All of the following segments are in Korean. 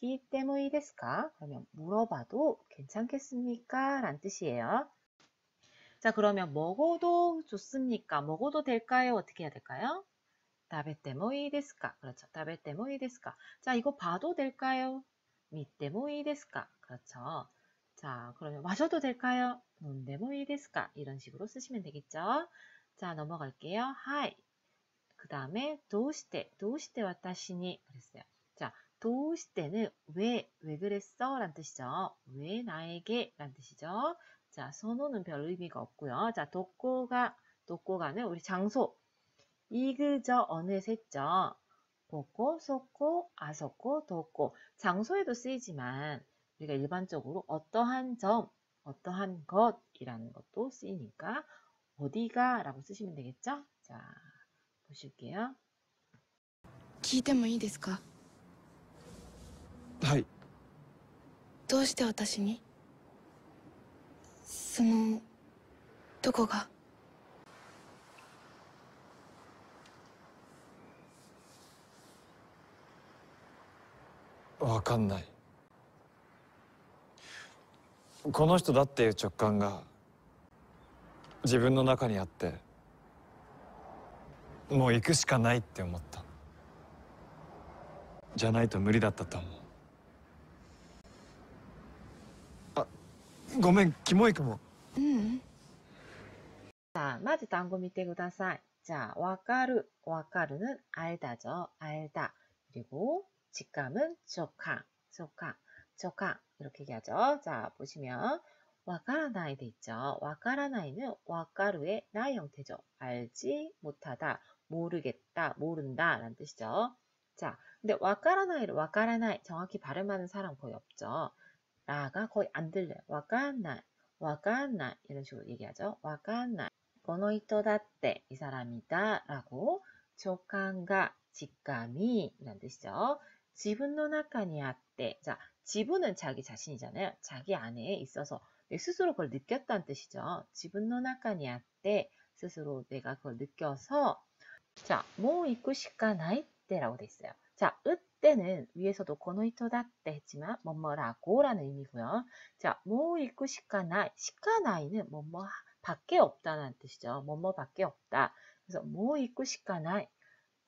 기 때문이 데스까? 그러면 물어봐도 괜찮겠습니까? 란 뜻이에요. 자, 그러면 먹어도 좋습니까? 먹어도 될까요? 어떻게 해야 될까요? 답에 때모이 데스까? 그렇죠. 답에 때모이 데스까? 자, 이거 봐도 될까요? 밑때모이 데스까? 그렇죠. 자, 그러면 마셔도 될까요? 논데모이 데스까? 이런 식으로 쓰시면 되겠죠. 자, 넘어갈게요. 하이. 그 다음에 도시때도시때 왔다시니 그랬어요. 도시 때는 왜, 왜 그랬어? 라는 뜻이죠. 왜 나에게? 라는 뜻이죠. 자, 선호는 별 의미가 없고요. 자, 독고가, 독고가는 우리 장소. 이그저 어느 셋죠. 보고, 속고, 아속고, 독고. 장소에도 쓰이지만 우리가 일반적으로 어떠한 점, 어떠한 것이라는 것도 쓰이니까 어디가 라고 쓰시면 되겠죠? 자, 보실게요. 聞いてもいいではいどうして私にそのどこがわかんないこの人だっていう直感が自分の中にあってもう行くしかないって思ったじゃないと無理だったと思う ごめん、キモいかも。うん。さあ、まず単語見てください。じゃあ、わかる。わかる는알다 죠。 알 다。 그리고직감은촉 감。 촉 감。 촉 감。 이렇게얘기하 죠。 자、 보시면 와카라나이 돼 있죠. 와카라나이는 와카루의 나 형태죠. 알지 못하다, 모르겠다, 모른다 라는 뜻이죠. 자, 근데 와카라나이를 와카라나이 정확히 발음하는 사람 거의 없죠. 라가 거의 안 들려요. 와가나, 와가나 이런 식으로 얘기하죠. 와가나, 거노이토다떼 이 사람이다 라고 조칸가, 직감이 이런 뜻이죠. 지분の中にあって 자, 지분은 자기 자신이잖아요. 자기 안에 있어서 내 스스로 그걸 느꼈다는 뜻이죠. 지분の中にあって 스스로 내가 그걸 느껴서 자, 뭐 있고 싶가 나이 때라고 돼 있어요. 자, 으 때는 위에서도 고노이토다때 했지만 뭐뭐라고라는 의미고요. 자, 뭐 있고 시카나이. 시카나이는 뭐뭐 밖에 없다는 뜻이죠. 뭐뭐 밖에 없다. 그래서 뭐 있고 시카나이.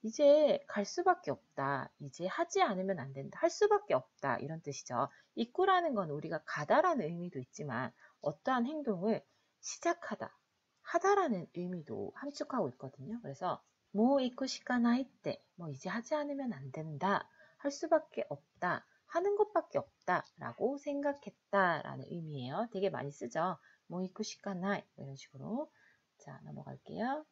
이제 갈 수밖에 없다. 이제 하지 않으면 안 된다. 할 수밖에 없다. 이런 뜻이죠. 입구라는 건 우리가 가다라는 의미도 있지만 어떠한 행동을 시작하다, 하다라는 의미도 함축하고 있거든요. 그래서 뭐 입고 시카나이 때, 뭐 이제 하지 않으면 안 된다. 할 수밖에 없다. 하는 것밖에 없다. 라고 생각했다. 라는 의미예요. 되게 많이 쓰죠. 모이쿠 시카나이. 이런 식으로. 자, 넘어갈게요.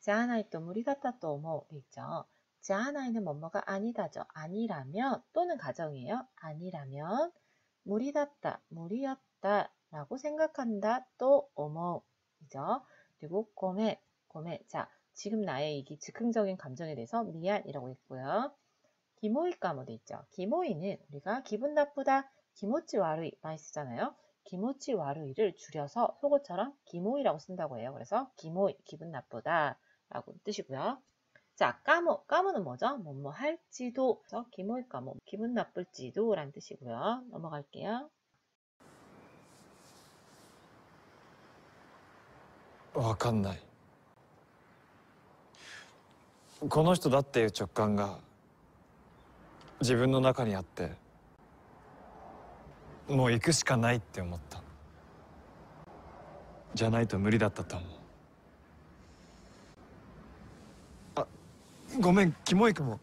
자하나이 또 무리다타 또 뭐, 있죠. 자하나이는 뭐뭐가 아니다죠. 아니라면 또는 가정이에요. 아니라면 무리다다 무리였다 라고 생각한다 또 어머이죠. 그리고 고메 고메 자 지금 나의 이기 즉흥적인 감정에 대해서 미안이라고 했고요. 기모이 과모도 있죠. 기모이는 우리가 기분 나쁘다, 기모치 와르이 많이 쓰잖아요. 기모치 와르이를 줄여서 속옷처럼 기모이라고 쓴다고 해요. 그래서 기모이, 기분 나쁘다 라고 뜻이고요. 자, 까모, 까모는 뭐죠? 뭐뭐 할지도, 그래서 기모이 까모, 뭐 기분 나쁠지도 라는 뜻이고요. 넘어갈게요. 와칸나이. 어, この人だっていう直感が自分の中にあってもう行くしかないって思ったじゃないと無理だったと思うあごめんキモいかも。